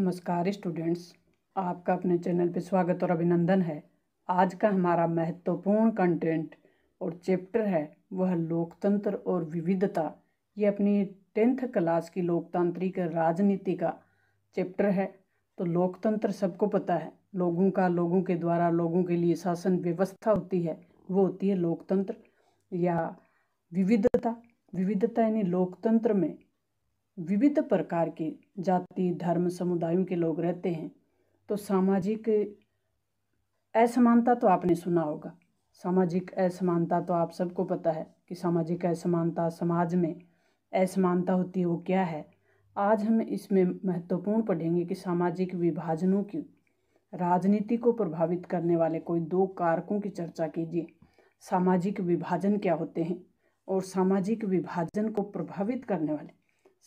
नमस्कार स्टूडेंट्स आपका अपने चैनल पर स्वागत और अभिनंदन है आज का हमारा महत्वपूर्ण कंटेंट और चैप्टर है वह लोकतंत्र और विविधता ये अपनी टेंथ क्लास की लोकतांत्रिक राजनीति का चैप्टर है तो लोकतंत्र सबको पता है लोगों का लोगों के द्वारा लोगों के लिए शासन व्यवस्था होती है वो होती है लोकतंत्र या विविधता विविधता यानी लोकतंत्र में विविध प्रकार के जाति धर्म समुदायों के लोग रहते हैं तो सामाजिक असमानता तो आपने सुना होगा सामाजिक असमानता तो आप सबको पता है कि सामाजिक असमानता समाज में असमानता होती है वो क्या है आज हम इसमें महत्वपूर्ण पढ़ेंगे कि सामाजिक विभाजनों की राजनीति को प्रभावित करने वाले कोई दो कारकों की चर्चा कीजिए सामाजिक विभाजन क्या होते हैं और सामाजिक विभाजन को प्रभावित करने वाले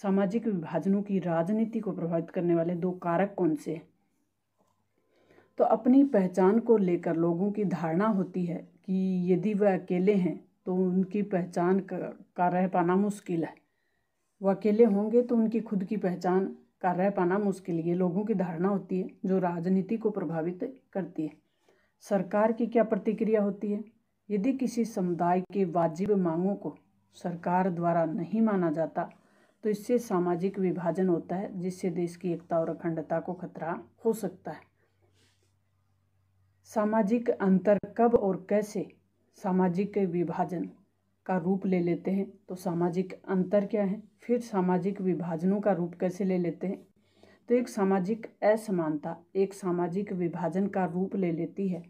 सामाजिक विभाजनों की राजनीति को प्रभावित करने वाले दो कारक कौन से हैं तो अपनी पहचान को लेकर लोगों की धारणा होती है कि यदि वह अकेले हैं तो उनकी पहचान का रह पाना मुश्किल है वह अकेले होंगे तो उनकी खुद की पहचान का रह पाना मुश्किल ये लोगों की धारणा होती है जो राजनीति को प्रभावित करती है सरकार की क्या प्रतिक्रिया होती है यदि किसी समुदाय के वाजिब मांगों को सरकार द्वारा नहीं माना जाता तो इससे सामाजिक विभाजन होता है जिससे देश की एकता और अखंडता को खतरा हो सकता है सामाजिक अंतर कब और कैसे सामाजिक विभाजन का रूप ले लेते हैं तो सामाजिक अंतर क्या है फिर सामाजिक विभाजनों का रूप कैसे ले लेते हैं तो एक सामाजिक असमानता एक सामाजिक विभाजन का रूप ले लेती है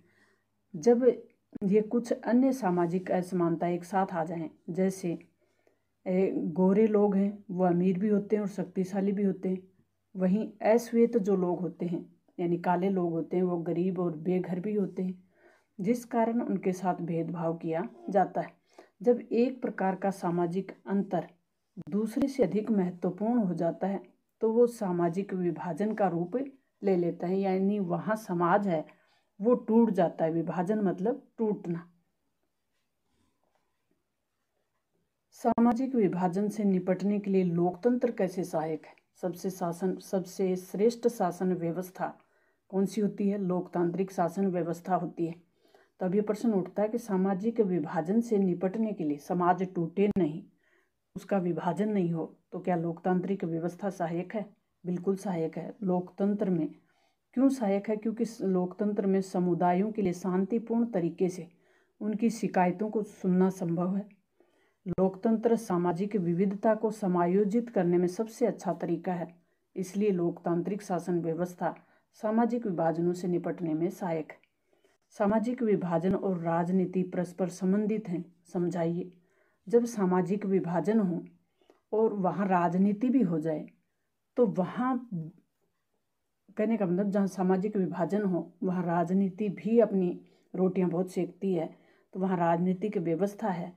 जब ये कुछ अन्य सामाजिक असमानता एक साथ आ जाएं जैसे गोरे लोग हैं वो अमीर भी होते हैं और शक्तिशाली भी होते हैं वहीं अश्वेत जो लोग होते हैं यानी काले लोग होते हैं वो गरीब और बेघर भी होते हैं जिस कारण उनके साथ भेदभाव किया जाता है जब एक प्रकार का सामाजिक अंतर दूसरे से अधिक महत्वपूर्ण हो जाता है तो वो सामाजिक विभाजन का रूप ले लेता है यानी वहाँ समाज है वो टूट जाता है विभाजन मतलब टूटना सामाजिक विभाजन से निपटने के लिए लोकतंत्र कैसे सहायक है सबसे शासन सबसे श्रेष्ठ शासन व्यवस्था कौन सी होती है लोकतांत्रिक शासन व्यवस्था होती है तो अब ये प्रश्न उठता है कि सामाजिक विभाजन से निपटने के लिए समाज टूटे नहीं उसका विभाजन नहीं हो तो क्या लोकतांत्रिक व्यवस्था सहायक है बिल्कुल सहायक है लोकतंत्र में क्यों सहायक है क्योंकि लोकतंत्र में समुदायों के लिए शांतिपूर्ण तरीके से उनकी शिकायतों को सुनना संभव है लोकतंत्र सामाजिक विविधता को समायोजित करने में सबसे अच्छा तरीका है इसलिए लोकतांत्रिक शासन व्यवस्था सामाजिक विभाजनों से निपटने में सहायक है सामाजिक विभाजन और राजनीति परस्पर संबंधित हैं समझाइए जब सामाजिक विभाजन हो और वहाँ राजनीति भी हो जाए तो वहाँ कहने का मतलब जहाँ सामाजिक विभाजन हो वहाँ राजनीति भी अपनी रोटियाँ बहुत सेकती है तो वहाँ राजनीतिक व्यवस्था है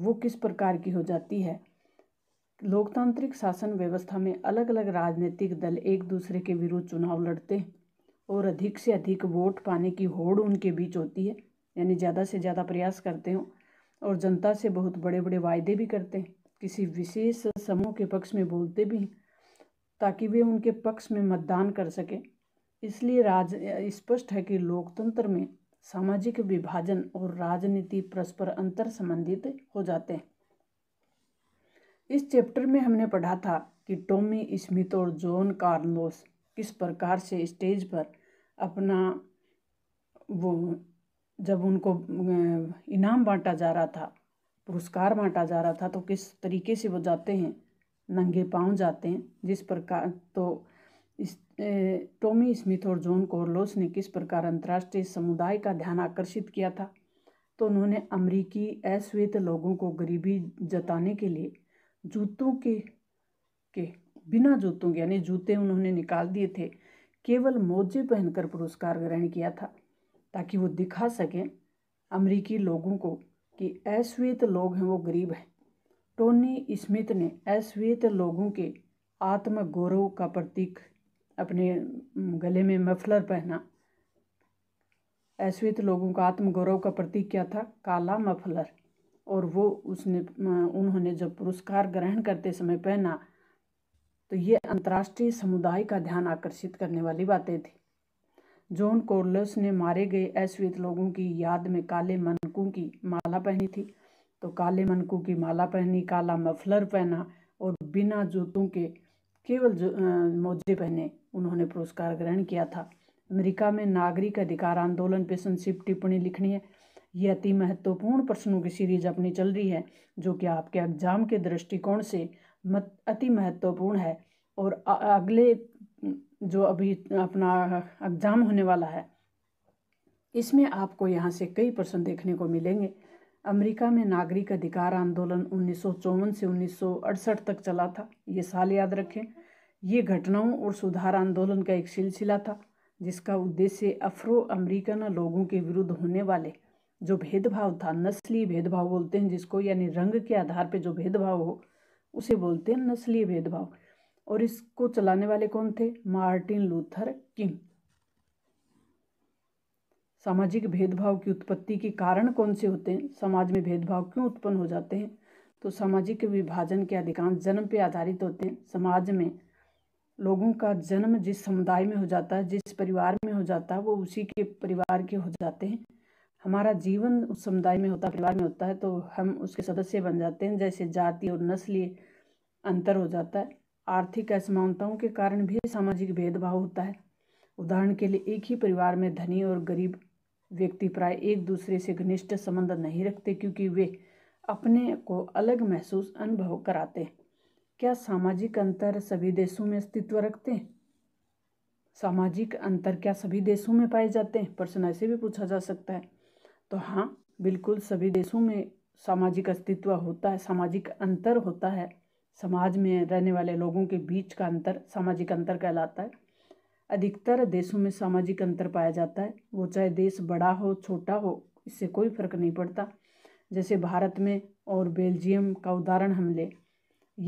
वो किस प्रकार की हो जाती है लोकतांत्रिक शासन व्यवस्था में अलग अलग राजनीतिक दल एक दूसरे के विरुद्ध चुनाव लड़ते हैं और अधिक से अधिक वोट पाने की होड़ उनके बीच होती है यानी ज़्यादा से ज़्यादा प्रयास करते हो और जनता से बहुत बड़े बड़े वायदे भी करते हैं किसी विशेष समूह के पक्ष में बोलते भी हैं ताकि वे उनके पक्ष में मतदान कर सकें इसलिए राज स्पष्ट है कि लोकतंत्र में सामाजिक विभाजन और राजनीति परस्पर अंतर संबंधित हो जाते हैं इस चैप्टर में हमने पढ़ा था कि टॉमी स्मिथ और जॉन कार्लोस किस प्रकार से स्टेज पर अपना वो जब उनको इनाम बांटा जा रहा था पुरस्कार बांटा जा रहा था तो किस तरीके से वो जाते हैं नंगे पाँव जाते हैं जिस प्रकार तो इस टॉमी स्मिथ और जॉन कॉर्लोस ने किस प्रकार अंतर्राष्ट्रीय समुदाय का ध्यान आकर्षित किया था तो उन्होंने अमरीकी अश्वेत लोगों को गरीबी जताने के लिए जूतों के के बिना जूतों के यानी जूते उन्होंने निकाल दिए थे केवल मोजे पहनकर पुरस्कार ग्रहण किया था ताकि वो दिखा सकें अमरीकी लोगों को कि अश्वेत लोग हैं वो गरीब हैं टोनी स्मिथ ने अश्वेत लोगों के आत्मगौरव का प्रतीक अपने गले में मफलर पहना ऐश्वित तो लोगों का आत्मगौरव का प्रतीक क्या था काला मफलर और वो उसने उन्होंने जब पुरस्कार ग्रहण करते समय पहना तो ये अंतर्राष्ट्रीय समुदाय का ध्यान आकर्षित करने वाली बातें थी जॉन कोर्लस ने मारे गए ऐश्वित लोगों की याद में काले मनकों की माला पहनी थी तो काले मनकों की माला पहनी काला मफलर पहना और बिना जूतों के केवल मोजे पहने उन्होंने पुरस्कार ग्रहण किया था अमेरिका में नागरिक अधिकार आंदोलन पर संक्षिप्त टिप्पणी लिखनी है ये अति महत्वपूर्ण प्रश्नों की सीरीज अपनी चल रही है जो कि आपके एग्जाम के दृष्टिकोण से मत अति महत्वपूर्ण है और अगले जो अभी अपना एग्ज़ाम होने वाला है इसमें आपको यहाँ से कई प्रश्न देखने को मिलेंगे अमेरिका में नागरिक अधिकार आंदोलन उन्नीस से उन्नीस तक चला था ये साल याद रखें ये घटनाओं और सुधार आंदोलन का एक सिलसिला था जिसका उद्देश्य अफ्रो अमरीकन लोगों के विरुद्ध होने वाले जो भेदभाव था नस्ली भेदभाव बोलते हैं जिसको यानी रंग के आधार पे जो भेदभाव हो उसे बोलते हैं नस्लीय भेदभाव और इसको चलाने वाले कौन थे मार्टिन लूथर किंग सामाजिक भेदभाव की उत्पत्ति के कारण कौन से होते हैं समाज में भेदभाव क्यों उत्पन्न हो जाते हैं तो सामाजिक विभाजन के अधिकांश जन्म पे आधारित होते हैं समाज में लोगों का जन्म जिस समुदाय में हो जाता है जिस परिवार में हो जाता है वो उसी के परिवार के हो जाते हैं हमारा जीवन उस समुदाय में होता परिवार में होता है तो हम उसके सदस्य बन जाते हैं जैसे जाति और नस्ली अंतर हो जाता है आर्थिक असमानताओं के कारण भी सामाजिक भेदभाव होता है उदाहरण के लिए एक ही परिवार में धनी और गरीब व्यक्ति प्राय एक दूसरे से घनिष्ठ संबंध नहीं रखते क्योंकि वे अपने को अलग महसूस अनुभव कराते हैं क्या सामाजिक अंतर सभी देशों में अस्तित्व रखते हैं सामाजिक अंतर क्या सभी देशों में पाए जाते हैं प्रश्न ऐसे भी पूछा जा सकता है तो हाँ बिल्कुल सभी देशों में सामाजिक अस्तित्व होता है सामाजिक अंतर होता है समाज में रहने वाले लोगों के बीच का अंतर सामाजिक अंतर कहलाता है अधिकतर देशों में सामाजिक अंतर पाया जाता है वो चाहे देश बड़ा हो छोटा हो इससे कोई फर्क नहीं पड़ता जैसे भारत में और बेल्जियम का उदाहरण हम लें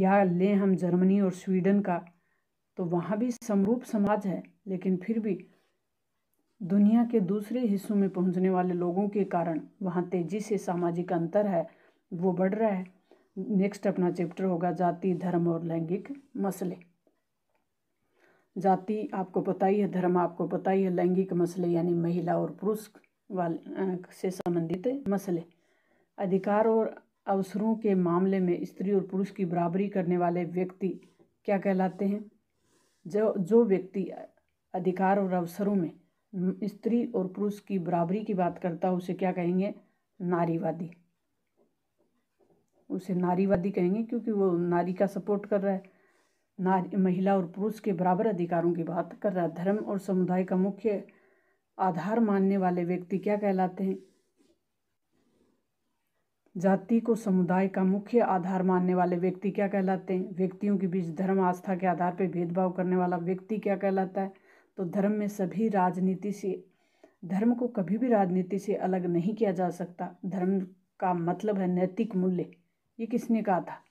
या लें हम जर्मनी और स्वीडन का तो वहाँ भी समरूप समाज है लेकिन फिर भी दुनिया के दूसरे हिस्सों में पहुँचने वाले लोगों के कारण वहाँ तेज़ी से सामाजिक अंतर है वो बढ़ रहा है नेक्स्ट अपना चैप्टर होगा जाति धर्म और लैंगिक मसले जाति आपको पता ही है धर्म आपको पता ही है लैंगिक मसले यानी महिला और पुरुष वाले से संबंधित मसले अधिकार और अवसरों के मामले में स्त्री और पुरुष की बराबरी करने वाले व्यक्ति क्या कहलाते हैं जो जो व्यक्ति अधिकार और अवसरों में स्त्री और पुरुष की बराबरी की बात करता है उसे क्या कहेंगे नारीवादी उसे नारीवादी कहेंगे क्योंकि वो नारी का सपोर्ट कर रहा है नारी महिला और पुरुष के बराबर अधिकारों की बात कर रहा है धर्म और समुदाय का मुख्य आधार मानने वाले व्यक्ति क्या कहलाते हैं जाति को समुदाय का मुख्य आधार मानने वाले व्यक्ति क्या कहलाते हैं व्यक्तियों के बीच धर्म आस्था के आधार पर भेदभाव करने वाला व्यक्ति क्या कहलाता है तो धर्म में सभी राजनीति से धर्म को कभी भी राजनीति से अलग नहीं किया जा सकता धर्म का मतलब है नैतिक मूल्य ये किसने कहा था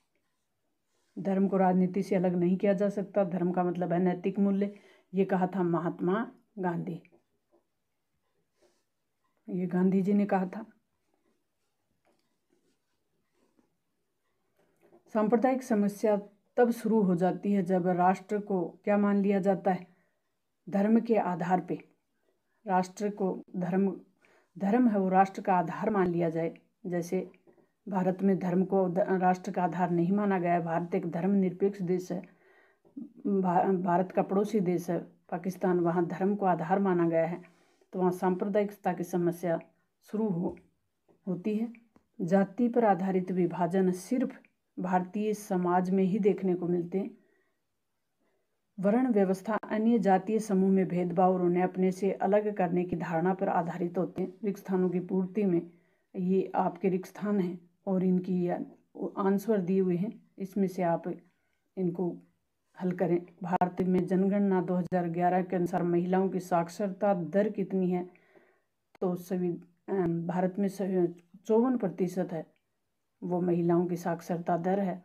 धर्म को राजनीति से अलग नहीं किया जा सकता धर्म का मतलब है नैतिक मूल्य ये कहा था महात्मा गांधी ये गांधी जी ने कहा था सांप्रदायिक समस्या तब शुरू हो जाती है जब राष्ट्र को क्या मान लिया जाता है धर्म के आधार पे राष्ट्र को धर्म धर्म है वो राष्ट्र का आधार मान लिया जाए जैसे भारत में धर्म को राष्ट्र का आधार नहीं माना गया है भारत एक धर्मनिरपेक्ष देश है भारत का पड़ोसी देश है पाकिस्तान वहाँ धर्म को आधार माना गया है तो वहाँ सांप्रदायिकता की समस्या शुरू हो होती है जाति पर आधारित विभाजन सिर्फ भारतीय समाज में ही देखने को मिलते हैं वर्ण व्यवस्था अन्य जातीय समूह में भेदभाव और उन्हें अपने से अलग करने की धारणा पर आधारित होते हैं रिक्त स्थानों की पूर्ति में ये आपके रिक्त स्थान हैं और इनकी आंसर दिए हुए हैं इसमें से आप इनको हल करें भारत में जनगणना 2011 के अनुसार महिलाओं की साक्षरता दर कितनी है तो सभी भारत में चौवन प्रतिशत है वो महिलाओं की साक्षरता दर है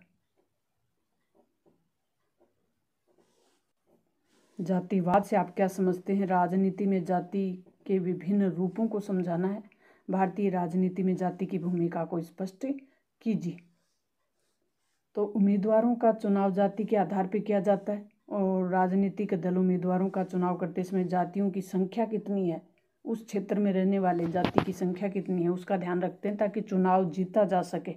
जातिवाद से आप क्या समझते हैं राजनीति में जाति के विभिन्न रूपों को समझाना है भारतीय राजनीति में जाति की भूमिका को स्पष्ट कीजिए तो उम्मीदवारों का चुनाव जाति के आधार पर किया जाता है और राजनीतिक दल उम्मीदवारों का चुनाव करते समय जातियों की संख्या कितनी है उस क्षेत्र में रहने वाले जाति की संख्या कितनी है उसका ध्यान रखते हैं ताकि चुनाव जीता जा सके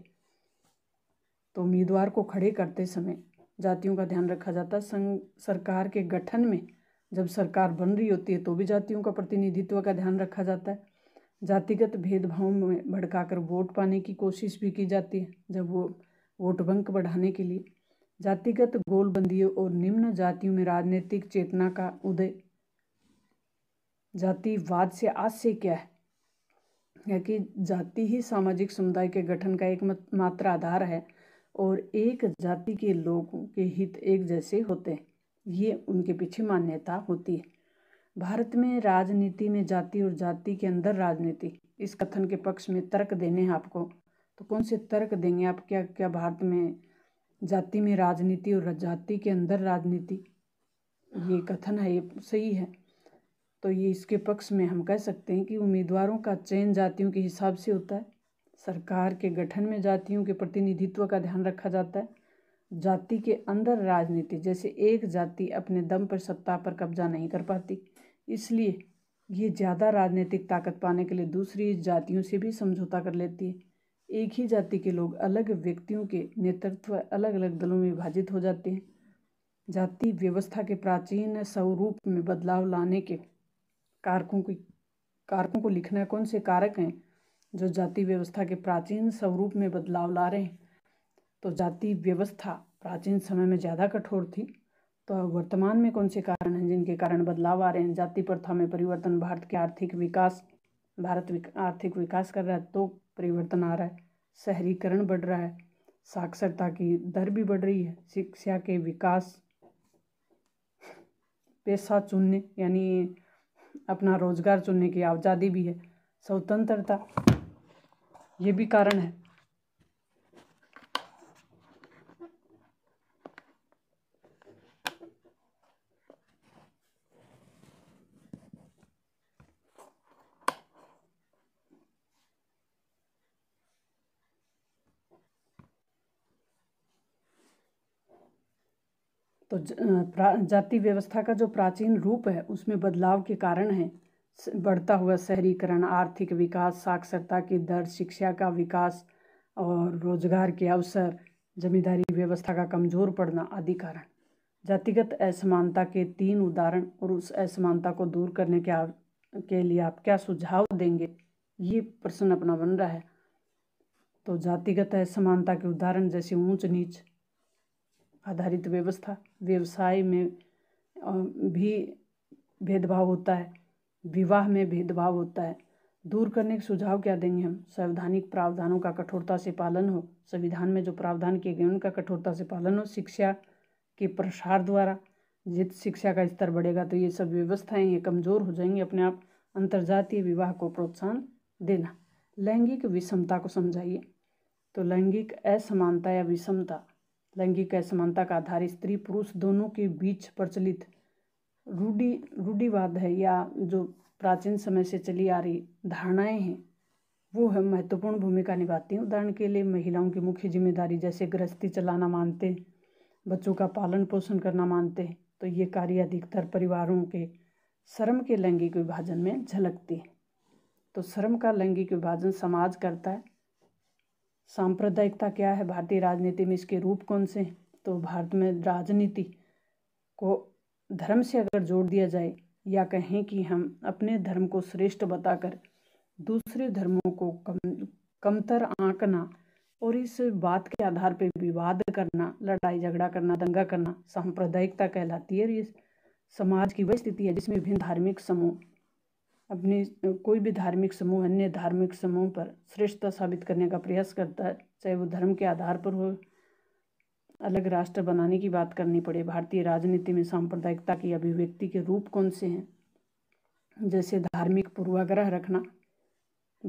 तो उम्मीदवार को खड़े करते समय जातियों का ध्यान रखा जाता है संघ सरकार के गठन में जब सरकार बन रही होती है तो भी जातियों का प्रतिनिधित्व का ध्यान रखा जाता है जातिगत भेदभाव में भड़काकर वोट पाने की कोशिश भी की जाती है जब वो वोट बैंक बढ़ाने के लिए जातिगत गोलबंदियों और निम्न जातियों में राजनीतिक चेतना का उदय जातिवाद से आज से क्या है या कि जाति ही सामाजिक समुदाय के गठन का एक मात्र आधार है और एक जाति के लोगों के हित एक जैसे होते हैं ये उनके पीछे मान्यता होती है भारत में राजनीति में जाति और जाति के अंदर राजनीति इस कथन के पक्ष में तर्क देने हैं आपको तो कौन से तर्क देंगे आप क्या क्या भारत में जाति में राजनीति और जाति के अंदर राजनीति ये कथन है ये सही है तो ये इसके पक्ष में हम कह सकते हैं कि उम्मीदवारों का चयन जातियों के हिसाब से होता है सरकार के गठन में जातियों के प्रतिनिधित्व का ध्यान रखा जाता है जाति के अंदर राजनीति जैसे एक जाति अपने दम पर सत्ता पर कब्जा नहीं कर पाती इसलिए ये ज़्यादा राजनीतिक ताकत पाने के लिए दूसरी जातियों से भी समझौता कर लेती है एक ही जाति के लोग अलग व्यक्तियों के नेतृत्व अलग अलग दलों में विभाजित हो जाते हैं जाति व्यवस्था के प्राचीन स्वरूप में बदलाव लाने के कारकों की कारकों को लिखना कौन से कारक हैं जो जाति व्यवस्था के प्राचीन स्वरूप में बदलाव ला रहे हैं तो जाति व्यवस्था प्राचीन समय में ज़्यादा कठोर थी तो वर्तमान में कौन से कारण हैं जिनके कारण बदलाव आ रहे हैं जाति प्रथा में परिवर्तन भारत के आर्थिक विकास भारत विक, आर्थिक विकास कर रहा है तो परिवर्तन आ रहा है शहरीकरण बढ़ रहा है साक्षरता की दर भी बढ़ रही है शिक्षा के विकास पेशा चुनने यानी अपना रोजगार चुनने की आज़ादी भी है स्वतंत्रता ये भी कारण है तो जाति व्यवस्था का जो प्राचीन रूप है उसमें बदलाव के कारण है बढ़ता हुआ शहरीकरण आर्थिक विकास साक्षरता की दर शिक्षा का विकास और रोजगार के अवसर जमींदारी व्यवस्था का कमजोर पड़ना आदि कारण जातिगत असमानता के तीन उदाहरण और उस असमानता को दूर करने के आप के लिए आप क्या सुझाव देंगे ये प्रश्न अपना बन रहा है तो जातिगत असमानता के उदाहरण जैसे ऊंच नीच आधारित व्यवस्था व्यवसाय में भी भेदभाव होता है विवाह में भेदभाव होता है दूर करने के सुझाव क्या देंगे हम संवैधानिक प्रावधानों का कठोरता से पालन हो संविधान में जो प्रावधान किए गए उनका कठोरता से पालन हो शिक्षा के प्रसार द्वारा जित शिक्षा का स्तर बढ़ेगा तो ये सब व्यवस्थाएं ये कमज़ोर हो जाएंगी अपने आप अंतर्जातीय विवाह को प्रोत्साहन देना लैंगिक विषमता को समझाइए तो लैंगिक असमानता या विषमता लैंगिक असमानता का आधार स्त्री पुरुष दोनों के बीच प्रचलित रूढ़ी रूढ़िवाद है या जो प्राचीन समय से चली आ रही धारणाएं हैं वो है महत्वपूर्ण भूमिका निभाती हैं उदाहरण के लिए महिलाओं की मुख्य जिम्मेदारी जैसे गृहस्थी चलाना मानते हैं बच्चों का पालन पोषण करना मानते हैं तो ये कार्य अधिकतर परिवारों के शर्म के लैंगिक विभाजन में झलकती है तो शर्म का लैंगिक विभाजन समाज करता है सांप्रदायिकता क्या है भारतीय राजनीति में इसके रूप कौन से हैं तो भारत में राजनीति को धर्म से अगर जोड़ दिया जाए या कहें कि हम अपने धर्म को श्रेष्ठ बताकर दूसरे धर्मों को कम कमतर आंकना और इस बात के आधार पर विवाद करना लड़ाई झगड़ा करना दंगा करना सांप्रदायिकता कहलाती है और ये समाज की वह स्थिति है जिसमें विभिन्न धार्मिक समूह अपने कोई भी धार्मिक समूह अन्य धार्मिक समूह पर श्रेष्ठता साबित करने का प्रयास करता है चाहे वो धर्म के आधार पर हो अलग राष्ट्र बनाने की बात करनी पड़े भारतीय राजनीति में सांप्रदायिकता की अभिव्यक्ति के रूप कौन से हैं जैसे धार्मिक पूर्वाग्रह रखना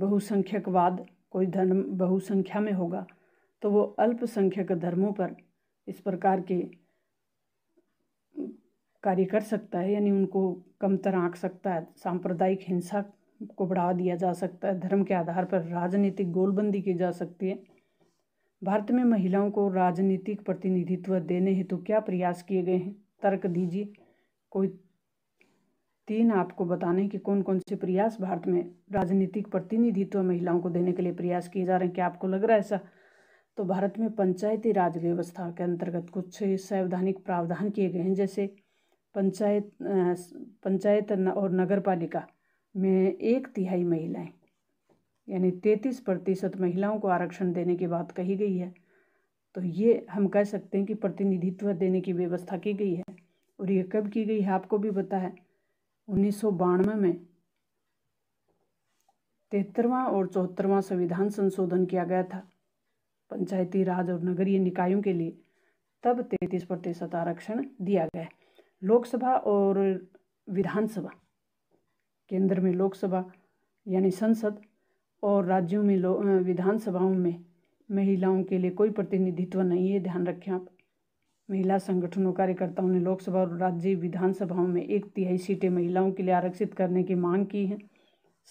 बहुसंख्यकवाद कोई धर्म बहुसंख्या में होगा तो वो अल्पसंख्यक धर्मों पर इस प्रकार के कार्य कर सकता है यानी उनको कमतर आंक सकता है सांप्रदायिक हिंसा को बढ़ावा दिया जा सकता है धर्म के आधार पर राजनीतिक गोलबंदी की जा सकती है भारत में महिलाओं को राजनीतिक प्रतिनिधित्व देने हेतु क्या प्रयास किए गए हैं तर्क दीजिए कोई तीन आपको बताने कि कौन कौन से प्रयास भारत में राजनीतिक प्रतिनिधित्व महिलाओं को देने के लिए प्रयास किए जा रहे हैं क्या आपको लग रहा है ऐसा तो भारत में पंचायती राज व्यवस्था के अंतर्गत कुछ संवैधानिक प्रावधान किए गए हैं जैसे पंचायत पंचायत और नगर पालिका में एक तिहाई महिलाएं यानी तैंतीस प्रतिशत महिलाओं को आरक्षण देने की बात कही गई है तो ये हम कह सकते हैं कि प्रतिनिधित्व देने की व्यवस्था की गई है और ये कब की गई है आपको भी पता है उन्नीस में तिहत्तरवा और चौहत्तरवां संविधान संशोधन किया गया था पंचायती राज और नगरीय निकायों के लिए तब तैतीस प्रतिशत आरक्षण दिया गया है लोकसभा और विधानसभा केंद्र में लोकसभा यानी संसद और राज्यों में विधानसभाओं में महिलाओं के लिए कोई प्रतिनिधित्व नहीं है ध्यान रखें आप महिला संगठनों कार्यकर्ताओं ने लोकसभा और राज्य विधानसभाओं में एक तिहाई सीटें महिलाओं के लिए आरक्षित करने की मांग की है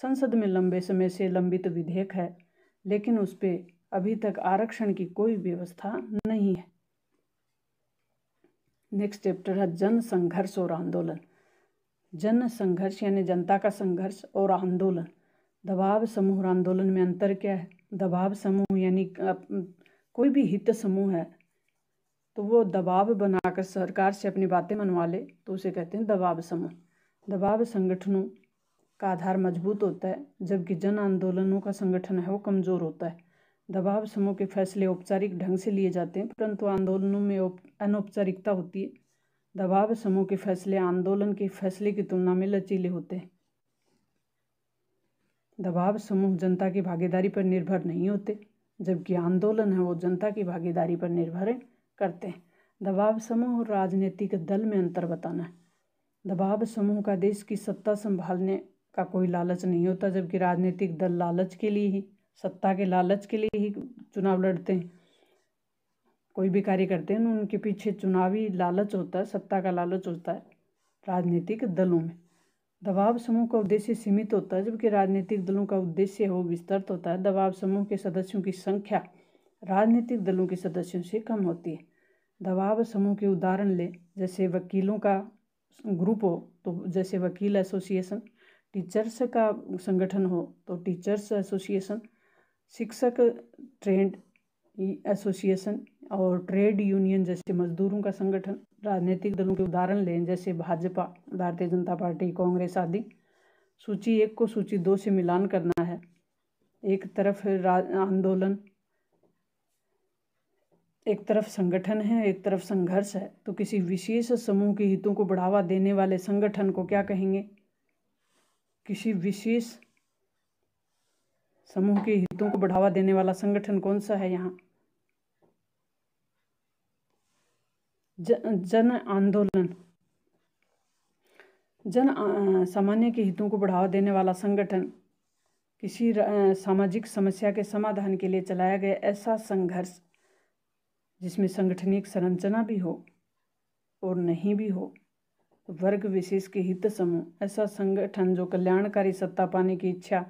संसद में लंबे समय से लंबित तो विधेयक है लेकिन उस पर अभी तक आरक्षण की कोई व्यवस्था नहीं है नेक्स्ट चैप्टर है जन संघर्ष और आंदोलन जन संघर्ष यानी जनता का संघर्ष और आंदोलन दबाव समूह और आंदोलन में अंतर क्या है दबाव समूह यानी कोई भी हित समूह है तो वो दबाव बनाकर सरकार से अपनी बातें मनवा ले तो उसे कहते हैं दबाव समूह दबाव संगठनों का आधार मजबूत होता है जबकि जन आंदोलनों का संगठन है वो कमज़ोर होता है दबाव समूह के फैसले औपचारिक ढंग से लिए जाते हैं परंतु आंदोलनों में अनौपचारिकता होती है दबाव समूह के फैसले आंदोलन के फैसले की तुलना में लचीले होते हैं दबाव समूह जनता की भागीदारी पर निर्भर नहीं होते जबकि आंदोलन है वो जनता की भागीदारी पर निर्भर करते हैं दबाव समूह और राजनीतिक दल में अंतर बताना है दबाव समूह का देश की सत्ता संभालने का कोई लालच नहीं होता जबकि राजनीतिक दल लालच के लिए ही सत्ता के लालच के लिए ही चुनाव लड़ते हैं कोई भी कार्य करते हैं उनके पीछे चुनावी लालच होता है सत्ता का लालच होता है राजनीतिक दलों में दबाव समूह का उद्देश्य सीमित होता है जबकि राजनीतिक दलों का उद्देश्य हो विस्तृत होता है दबाव समूह के सदस्यों की संख्या राजनीतिक दलों के सदस्यों से कम होती है दबाव समूह के उदाहरण लें जैसे वकीलों का ग्रुप हो तो जैसे वकील एसोसिएशन टीचर्स का संगठन हो तो टीचर्स एसोसिएशन शिक्षक ट्रेंड एसोसिएशन और ट्रेड यूनियन जैसे मजदूरों का संगठन राजनीतिक दलों के उदाहरण लें जैसे भाजपा भारतीय जनता पार्टी कांग्रेस आदि सूची एक को सूची दो से मिलान करना है एक तरफ आंदोलन एक तरफ संगठन है एक तरफ संघर्ष है तो किसी विशेष समूह के हितों को बढ़ावा देने वाले संगठन को क्या कहेंगे किसी विशेष समूह के हितों को बढ़ावा देने वाला संगठन कौन सा है यहाँ जन आंदोलन जन सामान्य के हितों को बढ़ावा देने वाला संगठन किसी सामाजिक समस्या के समाधान के लिए चलाया गया ऐसा संघर्ष जिसमें संगठनिक संरचना भी हो और नहीं भी हो वर्ग विशेष के हित समूह ऐसा संगठन जो कल्याणकारी सत्ता पाने की इच्छा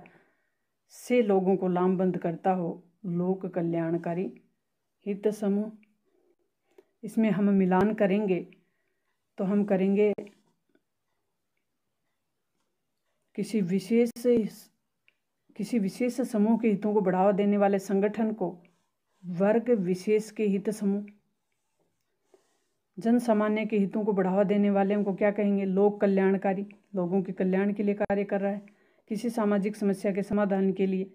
से लोगों को लामबंद करता हो लोक कल्याणकारी हित समूह इसमें हम मिलान करेंगे तो हम करेंगे किसी विशेष किसी विशेष समूह के हितों को बढ़ावा देने वाले संगठन को वर्ग विशेष के हित समूह जन सामान्य के हितों को बढ़ावा देने वाले हमको क्या कहेंगे लोक कल्याणकारी लोगों के कल्याण के लिए कार्य कर रहा है किसी सामाजिक समस्या के समाधान के लिए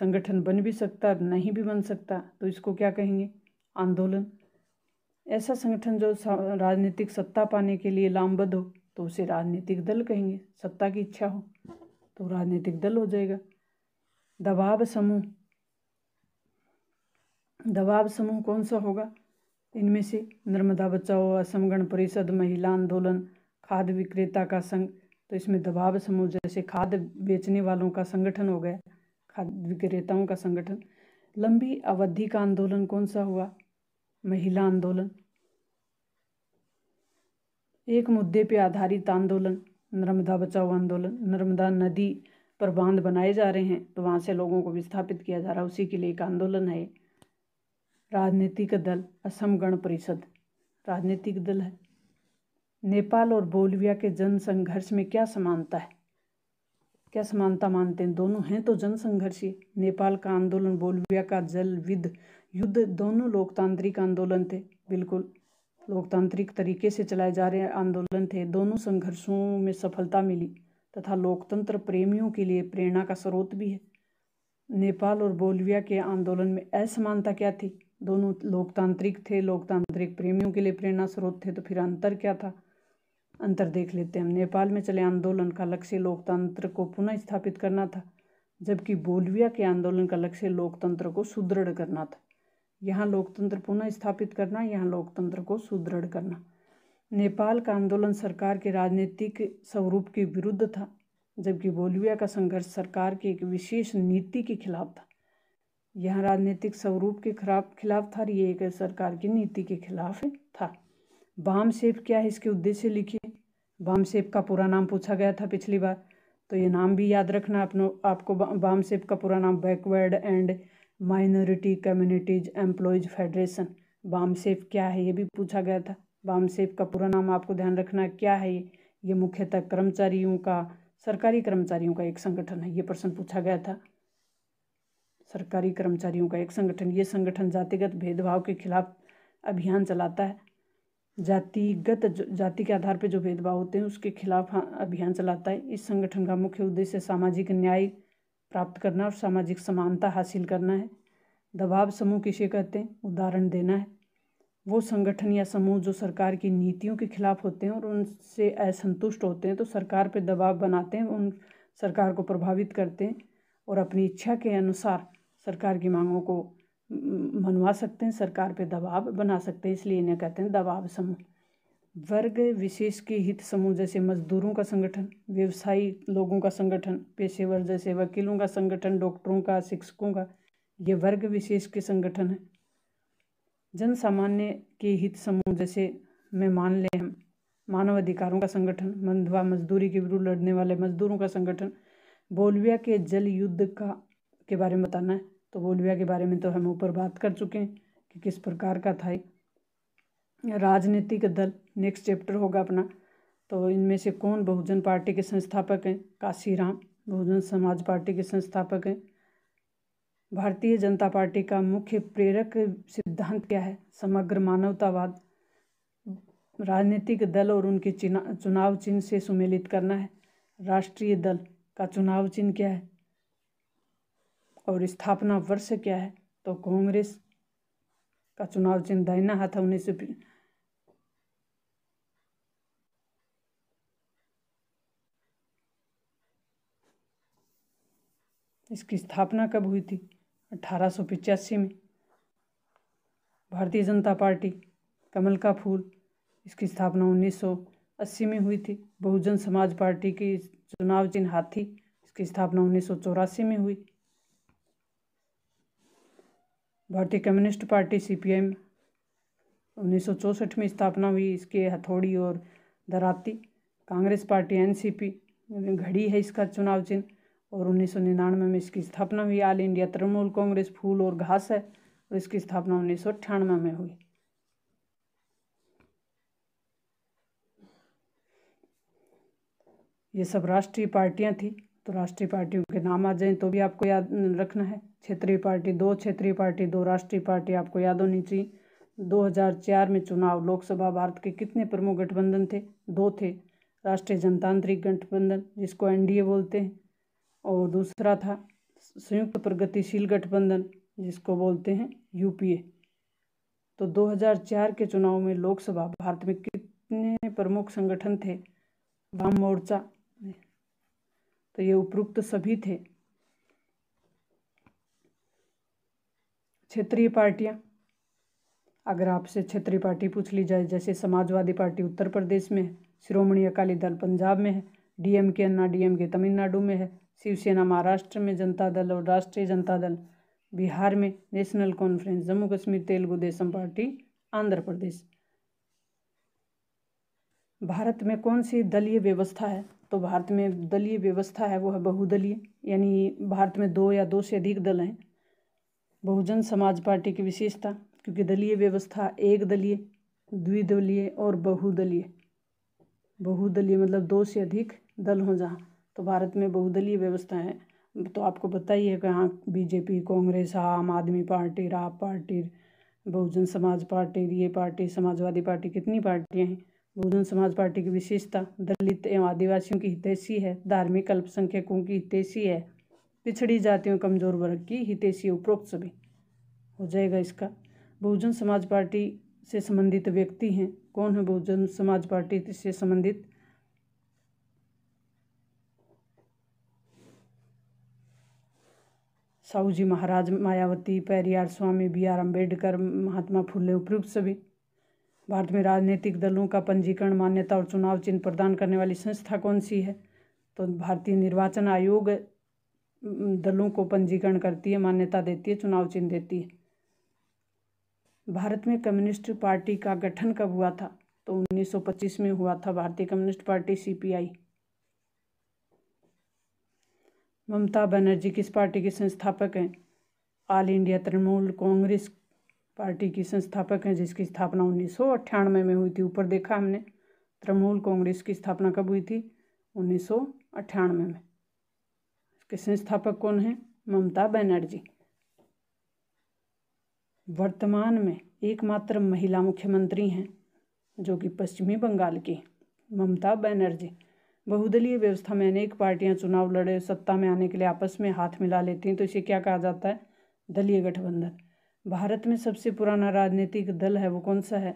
संगठन बन भी सकता नहीं भी बन सकता तो इसको क्या कहेंगे आंदोलन ऐसा संगठन जो राजनीतिक सत्ता पाने के लिए लामबद्ध हो तो उसे राजनीतिक दल कहेंगे सत्ता की इच्छा हो तो राजनीतिक दल हो जाएगा दबाव समूह दबाव समूह कौन सा होगा इनमें से नर्मदा बचाओ असम गण परिषद महिला आंदोलन खाद विक्रेता का संघ तो इसमें दबाव समूह जैसे खाद बेचने वालों का संगठन हो गया खाद विक्रेताओं का संगठन लंबी अवधि का आंदोलन कौन सा हुआ महिला आंदोलन एक मुद्दे पर आधारित आंदोलन नर्मदा बचाओ आंदोलन नर्मदा नदी पर बांध बनाए जा रहे हैं तो वहाँ से लोगों को विस्थापित किया जा रहा है उसी के लिए एक आंदोलन है राजनीतिक दल असम गण परिषद राजनीतिक दल है नेपाल और बोलविया के जन संघर्ष में क्या समानता है क्या समानता मानते हैं दोनों हैं तो जनसंघर्ष ही नेपाल का आंदोलन बोलविया का जल विद युद्ध दोनों लोकतांत्रिक आंदोलन थे बिल्कुल लोकतांत्रिक तरीके से चलाए जा रहे आंदोलन थे दोनों संघर्षों में सफलता मिली तथा लोकतंत्र प्रेमियों के लिए प्रेरणा का स्रोत भी है नेपाल और बोलविया के आंदोलन में असमानता क्या थी दोनों लोकतांत्रिक थे लोकतांत्रिक प्रेमियों के लिए प्रेरणा स्रोत थे तो फिर अंतर क्या था अंतर देख लेते हैं नेपाल में चले आंदोलन का लक्ष्य लोकतंत्र को पुनः स्थापित करना था जबकि बोलविया के आंदोलन का लक्ष्य लोकतंत्र को सुदृढ़ करना था यहाँ लोकतंत्र पुनः स्थापित करना यहाँ लोकतंत्र को सुदृढ़ करना नेपाल का आंदोलन सरकार के राजनीतिक स्वरूप के विरुद्ध था जबकि बोलिविया का संघर्ष सरकार की एक विशेष नीति के खिलाफ था यह राजनीतिक स्वरूप के खिलाफ खिलाफ था ये एक सरकार की नीति के खिलाफ था बाम सेफ क्या है इसके उद्देश्य लिखिए बाम सेफ का पूरा नाम पूछा गया था पिछली बार तो ये नाम भी याद रखना अपनों आपको बाम सेफ का पूरा नाम backward and minority communities employees federation सेफ क्या है ये भी पूछा गया था बामसेफ का पूरा नाम आपको ध्यान रखना क्या है ये ये मुख्यतः कर्मचारियों का सरकारी कर्मचारियों का एक संगठन है ये प्रश्न पूछा गया था सरकारी कर्मचारियों का एक संगठन ये संगठन जातिगत भेदभाव के खिलाफ अभियान चलाता है जातिगत जाति के आधार पर जो भेदभाव होते हैं उसके खिलाफ अभियान चलाता है इस संगठन का मुख्य उद्देश्य सामाजिक न्याय प्राप्त करना और सामाजिक समानता हासिल करना है दबाव समूह किसे कहते हैं उदाहरण देना है वो संगठन या समूह जो सरकार की नीतियों के खिलाफ होते हैं और उनसे असंतुष्ट होते हैं तो सरकार पर दबाव बनाते हैं उन सरकार को प्रभावित करते हैं और अपनी इच्छा के अनुसार सरकार की मांगों को मनवा सकते हैं सरकार पर दबाव बना सकते हैं इसलिए इन्हें कहते हैं दबाव समूह वर्ग विशेष के हित समूह जैसे मजदूरों का संगठन व्यवसायी लोगों का संगठन पेशेवर जैसे वकीलों का संगठन डॉक्टरों का शिक्षकों का ये वर्ग विशेष के संगठन है जन सामान्य के हित समूह जैसे मैं मान ले हम मानव अधिकारों का संगठन मंदवा मजदूरी के विरुद्ध लड़ने वाले मजदूरों का संगठन बोलविया के जल युद्ध का के बारे में बताना है तो बोलविया के बारे में तो हम ऊपर बात कर चुके हैं कि किस प्रकार का था एक राजनीतिक दल नेक्स्ट चैप्टर होगा अपना तो इनमें से कौन बहुजन पार्टी के संस्थापक हैं काशीराम बहुजन समाज पार्टी के संस्थापक हैं भारतीय जनता पार्टी का मुख्य प्रेरक सिद्धांत क्या है समग्र मानवतावाद राजनीतिक दल और उनके चुनाव चिन्ह से सुमेलित करना है राष्ट्रीय दल का चुनाव चिन्ह क्या है और स्थापना वर्ष क्या है तो कांग्रेस का चुनाव चिन्ह दाहिना हाथ उन्नीस सौ इसकी स्थापना कब हुई थी अठारह में भारतीय जनता पार्टी कमल का फूल इसकी स्थापना 1980 में हुई थी बहुजन समाज पार्टी की चुनाव चिन्ह हाथी इसकी स्थापना उन्नीस में हुई भारतीय कम्युनिस्ट पार्टी सौ चौसठ में स्थापना हुई इसके हथौड़ी और दराती कांग्रेस पार्टी एनसीपी घड़ी है इसका चुनाव चिन्ह और उन्नीस में इसकी स्थापना हुई ऑल इंडिया तृणमूल कांग्रेस फूल और घास है और इसकी स्थापना उन्नीस में हुई ये सब राष्ट्रीय पार्टियां थी तो राष्ट्रीय पार्टियों के नाम आ जाएं तो भी आपको याद रखना है क्षेत्रीय पार्टी दो क्षेत्रीय पार्टी दो राष्ट्रीय पार्टी आपको याद होनी चाहिए 2004 में चुनाव लोकसभा भारत के कितने प्रमुख गठबंधन थे दो थे राष्ट्रीय जनतांत्रिक गठबंधन जिसको एनडीए बोलते हैं और दूसरा था संयुक्त प्रगतिशील गठबंधन जिसको बोलते हैं यूपीए तो 2004 के चुनाव में लोकसभा भारत में कितने प्रमुख संगठन थे वाम मोर्चा तो ये उपरोक्त सभी थे क्षेत्रीय पार्टियां अगर आपसे क्षेत्रीय पार्टी पूछ ली जाए जैसे समाजवादी पार्टी उत्तर प्रदेश में है श्रोमणी अकाली दल पंजाब में है के अन्ना के तमिलनाडु में है शिवसेना महाराष्ट्र में जनता दल और राष्ट्रीय जनता दल बिहार में national conference Jammu Kashmir Telugu Desam party Andhra Pradesh Bharat में कौन सी दलीय व्यवस्था है तो भारत में दलीय व्यवस्था है वो है बहुदलीय यानी भारत में दो या दो से अधिक दल हैं बहुजन समाज पार्टी की विशेषता क्योंकि दलीय व्यवस्था एक दलीय द्विदलीय और बहुदलीय बहुदलीय मतलब दो से अधिक दल हों जहाँ तो भारत में बहुदलीय व्यवस्था है तो आपको पता ही है कि हाँ, बीजेपी कांग्रेस आम आदमी पार्टी राप पार्टी बहुजन समाज पार्टी ये पार्टी समाजवादी पार्टी कितनी पार्टियाँ हैं बहुजन समाज पार्टी की विशेषता दलित एवं आदिवासियों की हितैषी है धार्मिक अल्पसंख्यकों की हितैषी है पिछड़ी जातियों कमजोर वर्ग की हितैषी उपरोक्त सभी हो जाएगा इसका बहुजन समाज पार्टी से संबंधित व्यक्ति हैं कौन है बहुजन समाज पार्टी से संबंधित साहू जी महाराज मायावती पैरियार स्वामी बी आर अम्बेडकर महात्मा फुले उपयुक्त सभी भारत में राजनीतिक दलों का पंजीकरण मान्यता और चुनाव चिन्ह प्रदान करने वाली संस्था कौन सी है तो भारतीय निर्वाचन आयोग दलों को पंजीकरण करती है मान्यता देती है चुनाव चिन्ह देती है भारत में कम्युनिस्ट पार्टी का गठन कब हुआ था तो 1925 में हुआ था भारतीय communist party CPI Mamata Banerjee किस पार्टी की संस्थापक हैं All India Trinamool Congress party की संस्थापक हैं जिसकी स्थापना उन्नीस में हुई थी ऊपर देखा हमने तृणमूल कांग्रेस की स्थापना कब हुई थी उन्नीस में इसके संस्थापक कौन हैं ममता बनर्जी वर्तमान में एकमात्र महिला मुख्यमंत्री हैं जो कि पश्चिमी बंगाल की ममता बनर्जी बहुदलीय व्यवस्था में अनेक पार्टियां चुनाव लड़े सत्ता में आने के लिए आपस में हाथ मिला लेती हैं तो इसे क्या कहा जाता है दलीय गठबंधन भारत में सबसे पुराना राजनीतिक दल है वो कौन सा है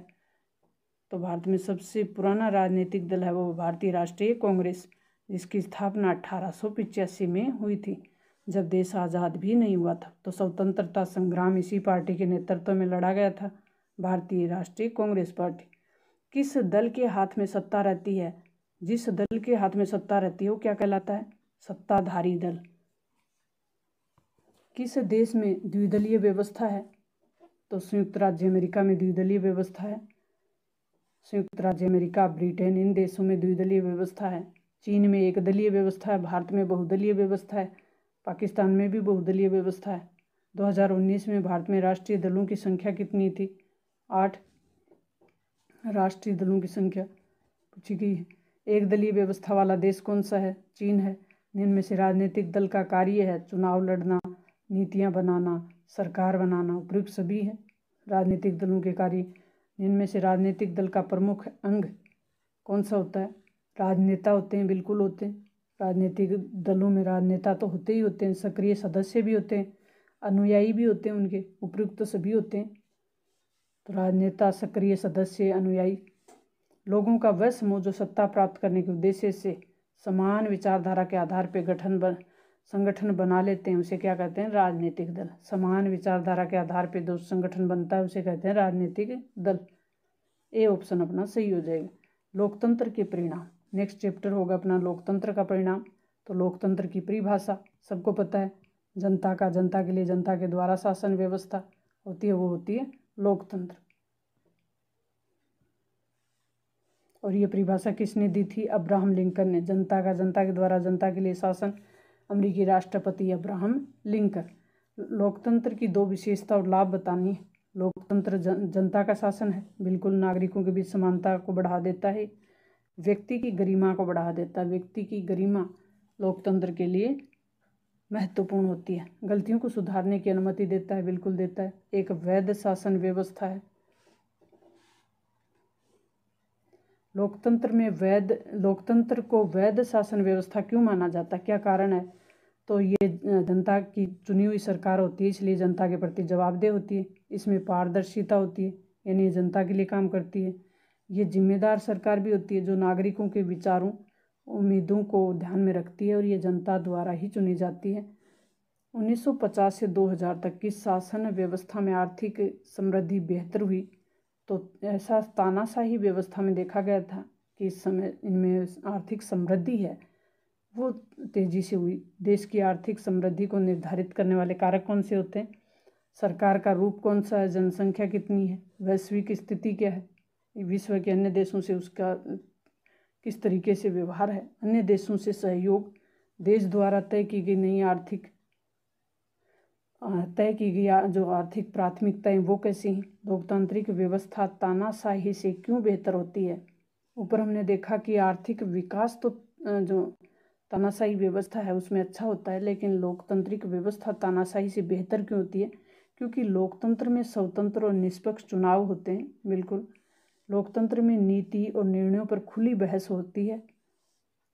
तो भारत में सबसे पुराना राजनीतिक दल है वो भारतीय राष्ट्रीय कांग्रेस जिसकी स्थापना अठारह में हुई थी जब देश आज़ाद भी नहीं हुआ था तो स्वतंत्रता संग्राम इसी पार्टी के नेतृत्व में लड़ा गया था भारतीय राष्ट्रीय कांग्रेस पार्टी किस दल के हाथ में सत्ता रहती है जिस दल के हाथ में सत्ता रहती है वो क्या कहलाता है सत्ताधारी दल किस देश में द्विदलीय व्यवस्था है तो संयुक्त राज्य अमेरिका में द्विदलीय व्यवस्था है संयुक्त राज्य अमेरिका ब्रिटेन इन देशों में द्विदलीय व्यवस्था है चीन में एक दलीय व्यवस्था है भारत में बहुदलीय व्यवस्था है पाकिस्तान में भी बहुदलीय व्यवस्था है 2019 में भारत में राष्ट्रीय दलों की संख्या कितनी थी आठ राष्ट्रीय दलों की संख्या पूछी गई है एक दलीय व्यवस्था वाला देश कौन सा है चीन है में से राजनीतिक दल का कार्य है चुनाव लड़ना नीतियाँ बनाना सरकार बनाना उपयुक्त सभी है राजनीतिक दलों के कार्य जिनमें से राजनीतिक दल का प्रमुख अंग कौन सा होता है राजनेता होते हैं बिल्कुल होते हैं राजनीतिक दलों में राजनेता तो होते ही होते हैं सक्रिय सदस्य भी होते हैं अनुयायी भी होते हैं उनके उपयुक्त तो सभी होते हैं तो राजनेता सक्रिय सदस्य अनुयायी लोगों का वह समूह जो सत्ता प्राप्त करने के उद्देश्य से समान विचारधारा के आधार पर गठन बन संगठन बना लेते हैं उसे क्या कहते हैं राजनीतिक दल समान विचारधारा के आधार पर जो संगठन बनता है उसे कहते हैं राजनीतिक दल ए ऑप्शन अपना सही हो जाएगा लोकतंत्र के परिणाम नेक्स्ट चैप्टर होगा अपना लोकतंत्र का परिणाम तो लोकतंत्र की परिभाषा सबको पता है जनता का जनता के लिए जनता के द्वारा शासन व्यवस्था होती है वो होती है लोकतंत्र और ये परिभाषा किसने दी थी अब्राहम लिंकन ने जनता का जनता के द्वारा जनता के लिए शासन अमरीकी राष्ट्रपति अब्राहम लिंकन लोकतंत्र की दो विशेषता और लाभ बतानी है लोकतंत्र जन, जनता का शासन है बिल्कुल नागरिकों के बीच समानता को बढ़ा देता है व्यक्ति की गरिमा को बढ़ा देता है व्यक्ति की गरिमा लोकतंत्र के लिए महत्वपूर्ण होती है गलतियों को सुधारने की अनुमति देता है बिल्कुल देता है एक वैध शासन व्यवस्था है लोकतंत्र में वैध लोकतंत्र को वैध शासन व्यवस्था क्यों माना जाता है क्या कारण है तो ये जनता की चुनी हुई सरकार होती है इसलिए जनता के प्रति जवाबदेह होती है इसमें पारदर्शिता होती है यानी जनता के लिए काम करती है ये जिम्मेदार सरकार भी होती है जो नागरिकों के विचारों उम्मीदों को ध्यान में रखती है और ये जनता द्वारा ही चुनी जाती है 1950 से 2000 तक की शासन व्यवस्था में आर्थिक समृद्धि बेहतर हुई तो ऐसा तानाशाही व्यवस्था में देखा गया था कि इस समय इनमें आर्थिक समृद्धि है वो तेज़ी से हुई देश की आर्थिक समृद्धि को निर्धारित करने वाले कारक कौन से होते हैं सरकार का रूप कौन सा है जनसंख्या कितनी है वैश्विक स्थिति क्या है विश्व के अन्य देशों से उसका किस तरीके से व्यवहार है अन्य देशों से सहयोग देश द्वारा तय की गई नई आर्थिक तय की गया जो आर्थिक प्राथमिकताएं वो कैसी हैं लोकतांत्रिक व्यवस्था तानाशाही से क्यों बेहतर होती है ऊपर हमने देखा कि आर्थिक विकास तो जो तानाशाही व्यवस्था है उसमें अच्छा होता है लेकिन लोकतांत्रिक व्यवस्था तानाशाही से बेहतर क्यों होती है क्योंकि लोकतंत्र में स्वतंत्र और निष्पक्ष चुनाव होते हैं बिल्कुल लोकतंत्र में नीति और निर्णयों पर खुली बहस होती है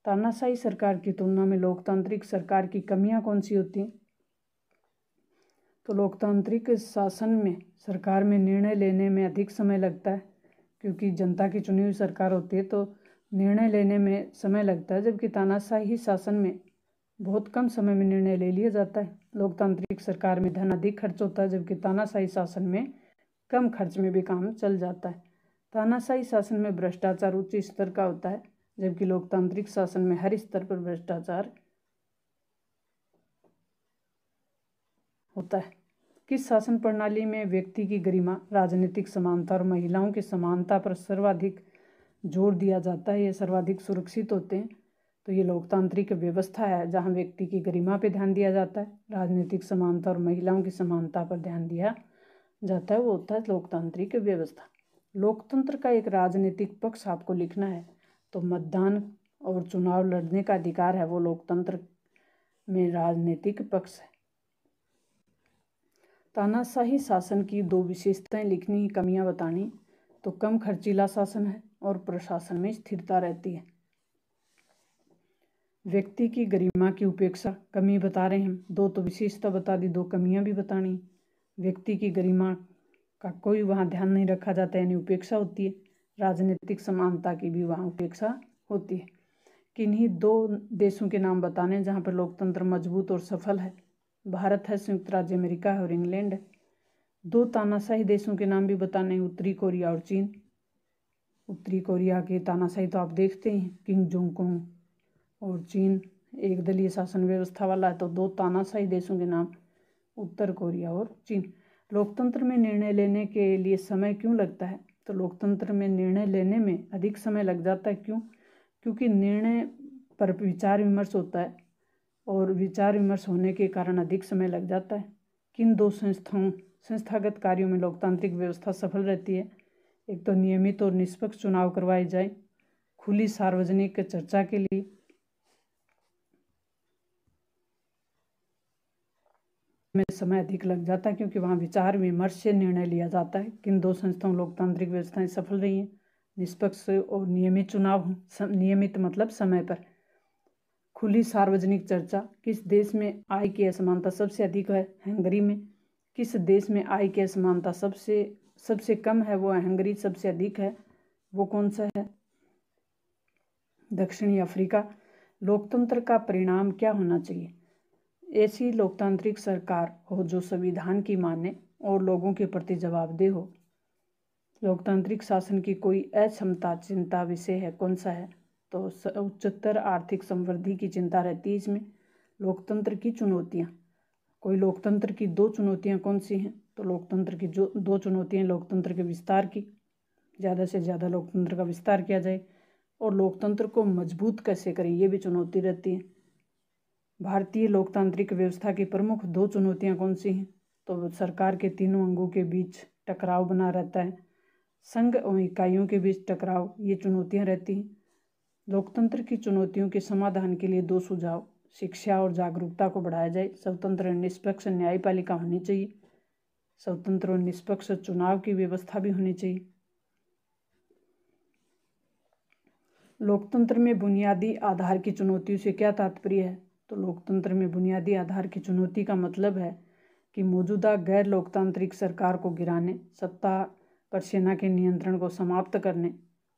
तानाशाही सरकार की तुलना में लोकतांत्रिक सरकार की कमियां कौन सी होती हैं तो लोकतांत्रिक शासन में सरकार में निर्णय लेने में अधिक समय लगता है क्योंकि जनता की चुनी हुई सरकार होती है तो निर्णय लेने में समय लगता है जबकि तानाशाही शासन में बहुत कम समय में निर्णय ले लिया जाता है लोकतांत्रिक सरकार में धन अधिक खर्च होता है जबकि तानाशाही शासन में कम खर्च में भी काम चल जाता है तानाशाही शासन में भ्रष्टाचार उच्च स्तर का होता है जबकि लोकतांत्रिक शासन में हर स्तर पर भ्रष्टाचार होता है किस शासन प्रणाली में व्यक्ति की गरिमा राजनीतिक समानता और महिलाओं की समानता पर सर्वाधिक जोर दिया जाता है ये सर्वाधिक सुरक्षित होते हैं तो ये लोकतांत्रिक व्यवस्था है जहाँ व्यक्ति की गरिमा पर ध्यान दिया जाता है राजनीतिक समानता और महिलाओं की समानता पर ध्यान दिया जाता है वो होता है लोकतांत्रिक व्यवस्था लोकतंत्र का एक राजनीतिक पक्ष आपको लिखना है तो मतदान और चुनाव लड़ने का अधिकार है वो लोकतंत्र में राजनीतिक पक्ष है तानाशाही शासन की दो विशेषताएं लिखनी कमियां बतानी तो कम खर्चीला शासन है और प्रशासन में स्थिरता रहती है व्यक्ति की गरिमा की उपेक्षा कमी बता रहे हम दो तो विशेषता बता दी दो कमियां भी बतानी व्यक्ति की गरिमा का कोई वहाँ ध्यान नहीं रखा जाता यानी उपेक्षा होती है राजनीतिक समानता की भी वहाँ उपेक्षा होती है किन्हीं दो देशों के नाम बताने जहाँ पर लोकतंत्र मजबूत और सफल है भारत है संयुक्त राज्य अमेरिका है और इंग्लैंड है दो तानाशाही देशों के नाम भी बताने हैं उत्तरी कोरिया और चीन उत्तरी कोरिया के तानाशाही तो आप देखते हैं किंग जोंग कोंग और चीन एक दलीय शासन व्यवस्था वाला है तो दो तानाशाही देशों के नाम उत्तर कोरिया और चीन लोकतंत्र में निर्णय लेने के लिए समय क्यों लगता है तो लोकतंत्र में निर्णय लेने में अधिक समय लग जाता है क्यों क्योंकि निर्णय पर विचार विमर्श होता है और विचार विमर्श होने के कारण अधिक समय लग जाता है किन दो संस्थाओं संस्थागत कार्यों में लोकतांत्रिक व्यवस्था सफल रहती है एक तो नियमित और निष्पक्ष चुनाव करवाए जाए खुली सार्वजनिक चर्चा के लिए में समय अधिक लग जाता है क्योंकि वहाँ विचार विमर्श से निर्णय लिया जाता है किन दो संस्थाओं लोकतांत्रिक व्यवस्थाएं सफल रही हैं निष्पक्ष और नियमित चुनाव नियमित मतलब समय पर खुली सार्वजनिक चर्चा किस देश में आय की असमानता सबसे अधिक है हंगरी में किस देश में आय की असमानता सबसे सबसे कम है वो हंगरी सबसे अधिक है वो कौन सा है दक्षिणी अफ्रीका लोकतंत्र का परिणाम क्या होना चाहिए ऐसी लोकतांत्रिक सरकार हो जो संविधान की माने और लोगों के प्रति जवाबदेह हो लोकतांत्रिक शासन की कोई अक्षमता चिंता विषय है कौन सा है तो उच्चतर आर्थिक समृद्धि की चिंता रहती है इसमें लोकतंत्र की चुनौतियाँ कोई लोकतंत्र की दो चुनौतियाँ कौन सी हैं तो लोकतंत्र की जो दो चुनौतियाँ लोकतंत्र के विस्तार की ज़्यादा से ज़्यादा लोकतंत्र का विस्तार किया जाए और लोकतंत्र को मजबूत कैसे करें ये भी चुनौती रहती है भारतीय लोकतांत्रिक व्यवस्था की प्रमुख दो चुनौतियाँ कौन सी हैं तो सरकार के तीनों अंगों के बीच टकराव बना रहता है संघ और इकाइयों के बीच टकराव ये चुनौतियाँ रहती हैं लोकतंत्र की चुनौतियों के समाधान के लिए दो सुझाव शिक्षा और जागरूकता को बढ़ाया जाए स्वतंत्र निष्पक्ष न्यायपालिका होनी चाहिए स्वतंत्र और निष्पक्ष चुनाव की व्यवस्था भी होनी चाहिए लोकतंत्र में बुनियादी आधार की चुनौतियों से क्या तात्पर्य है तो लोकतंत्र में बुनियादी आधार की चुनौती का मतलब है कि मौजूदा गैर लोकतांत्रिक सरकार को गिराने सत्ता पर सेना के नियंत्रण को समाप्त करने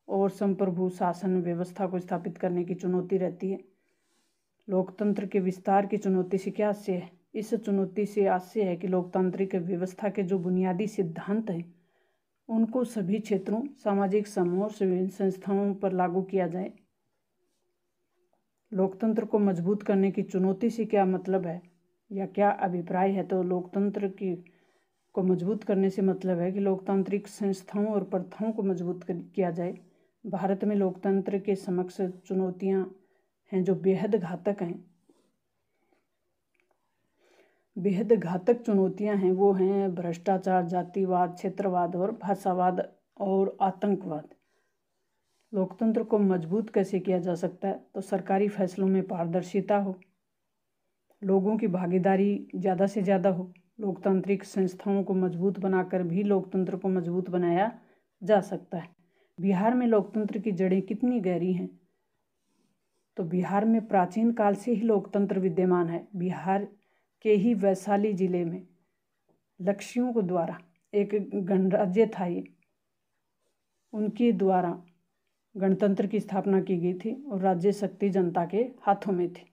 और संप्रभु शासन व्यवस्था को स्थापित करने की चुनौती रहती है लोकतंत्र के विस्तार की चुनौती से क्या आशय है इस चुनौती से आशय है कि लोकतांत्रिक व्यवस्था के जो बुनियादी सिद्धांत हैं उनको सभी क्षेत्रों सामाजिक समूहों सिविल संस्थाओं पर लागू किया जाए लोकतंत्र को मजबूत करने की चुनौती से क्या मतलब है या क्या अभिप्राय है तो लोकतंत्र की को मजबूत करने से मतलब है कि लोकतांत्रिक संस्थाओं और प्रथाओं को मजबूत किया जाए भारत में लोकतंत्र के समक्ष चुनौतियां हैं जो बेहद घातक हैं बेहद घातक चुनौतियां हैं वो हैं भ्रष्टाचार जातिवाद क्षेत्रवाद और भाषावाद और आतंकवाद लोकतंत्र को मजबूत कैसे किया जा सकता है तो सरकारी फैसलों में पारदर्शिता हो लोगों की भागीदारी ज़्यादा से ज़्यादा हो लोकतांत्रिक संस्थाओं को मजबूत बनाकर भी लोकतंत्र को मजबूत बनाया जा सकता है बिहार में लोकतंत्र की जड़ें कितनी गहरी हैं तो बिहार में प्राचीन काल से ही लोकतंत्र विद्यमान है बिहार के ही वैशाली जिले में लक्ष्यों को द्वारा एक गणराज्य था ये उनके द्वारा गणतंत्र की स्थापना की गई थी और राज्य शक्ति जनता के हाथों में थी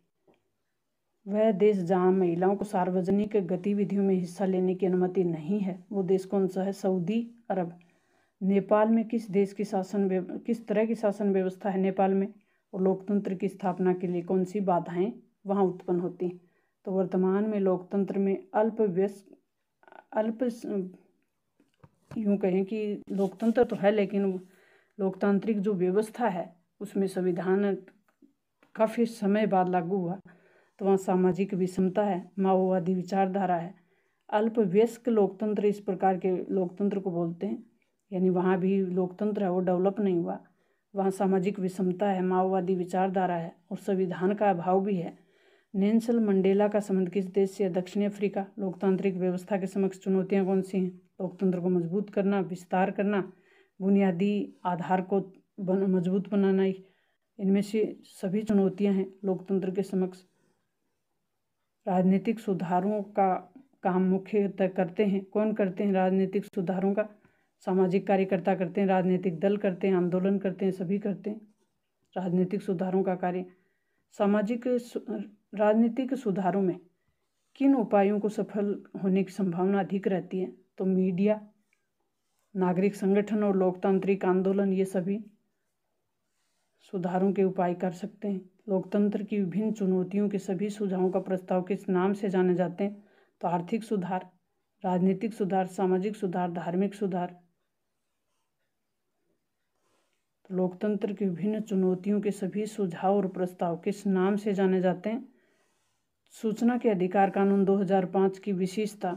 वह देश जहां महिलाओं को सार्वजनिक गतिविधियों में हिस्सा लेने की अनुमति नहीं है वो देश कौन सा है सऊदी अरब नेपाल में किस देश की शासन किस तरह की शासन व्यवस्था है नेपाल में और लोकतंत्र की स्थापना के लिए कौन सी बाधाएं वहाँ उत्पन्न होती हैं तो वर्तमान में लोकतंत्र में अल्प व्यस्त अल्प यूँ कहें कि लोकतंत्र तो है लेकिन लोकतांत्रिक जो व्यवस्था है उसमें संविधान काफ़ी समय बाद लागू हुआ तो वहाँ सामाजिक विषमता है माओवादी विचारधारा है अल्पवयस्क लोकतंत्र इस प्रकार के लोकतंत्र को बोलते हैं यानी वहाँ भी लोकतंत्र है वो डेवलप नहीं हुआ वहाँ सामाजिक विषमता है माओवादी विचारधारा है और संविधान का अभाव भी है नेंसल मंडेला का संबंध किस देश से दक्षिण अफ्रीका लोकतांत्रिक व्यवस्था के समक्ष चुनौतियाँ कौन सी हैं लोकतंत्र को मजबूत करना विस्तार करना बुनियादी आधार को बन, मजबूत बनाना इनमें से सभी चुनौतियां हैं लोकतंत्र के समक्ष राजनीतिक सुधारों का काम मुख्यतः करते हैं कौन करते हैं राजनीतिक सुधारों का सामाजिक कार्यकर्ता करते हैं राजनीतिक दल करते हैं आंदोलन करते हैं सभी करते हैं राजनीतिक सुधारों का कार्य सामाजिक राजनीतिक सुधारों में किन उपायों को सफल होने की संभावना अधिक रहती है तो मीडिया नागरिक संगठन और लोकतांत्रिक आंदोलन ये सभी सुधारों के उपाय कर सकते हैं लोकतंत्र की विभिन्न चुनौतियों के सभी सुझावों का प्रस्ताव किस नाम से जाने जाते हैं तो आर्थिक सुधार राजनीतिक सुधार सामाजिक सुधार धार्मिक सुधार लोकतंत्र की विभिन्न चुनौतियों के सभी सुझाव और प्रस्ताव किस नाम से जाने जाते हैं सूचना के अधिकार कानून 2005 की विशेषता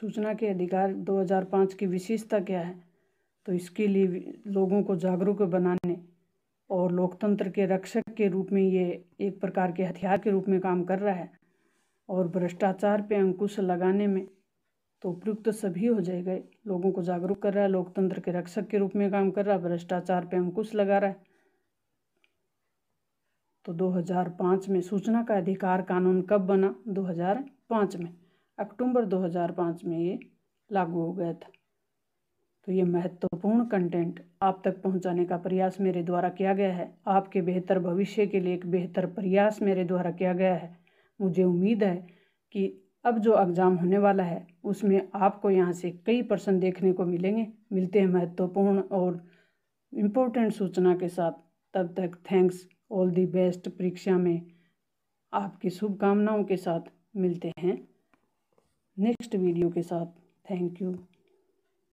सूचना के अधिकार 2005 की विशेषता क्या है तो इसके लिए लोगों को जागरूक बनाने और लोकतंत्र के रक्षक के रूप में ये एक प्रकार के हथियार के रूप में काम कर रहा है और भ्रष्टाचार पे अंकुश लगाने में तो उपयुक्त तो सभी हो जाएगा लोगों को जागरूक कर रहा है लोकतंत्र के रक्षक के रूप में काम कर रहा है भ्रष्टाचार पे अंकुश लगा रहा है तो 2005 में सूचना का अधिकार कानून कब बना 2005 में अक्टूबर 2005 में ये लागू हो गया था तो ये महत्वपूर्ण कंटेंट आप तक पहुंचाने का प्रयास मेरे द्वारा किया गया है आपके बेहतर भविष्य के लिए एक बेहतर प्रयास मेरे द्वारा किया गया है मुझे उम्मीद है कि अब जो एग्ज़ाम होने वाला है उसमें आपको यहाँ से कई प्रश्न देखने को मिलेंगे मिलते हैं महत्वपूर्ण और इम्पोर्टेंट सूचना के साथ तब तक थैंक्स ऑल दी बेस्ट परीक्षा में आपकी शुभकामनाओं के साथ मिलते हैं नेक्स्ट वीडियो के साथ थैंक यू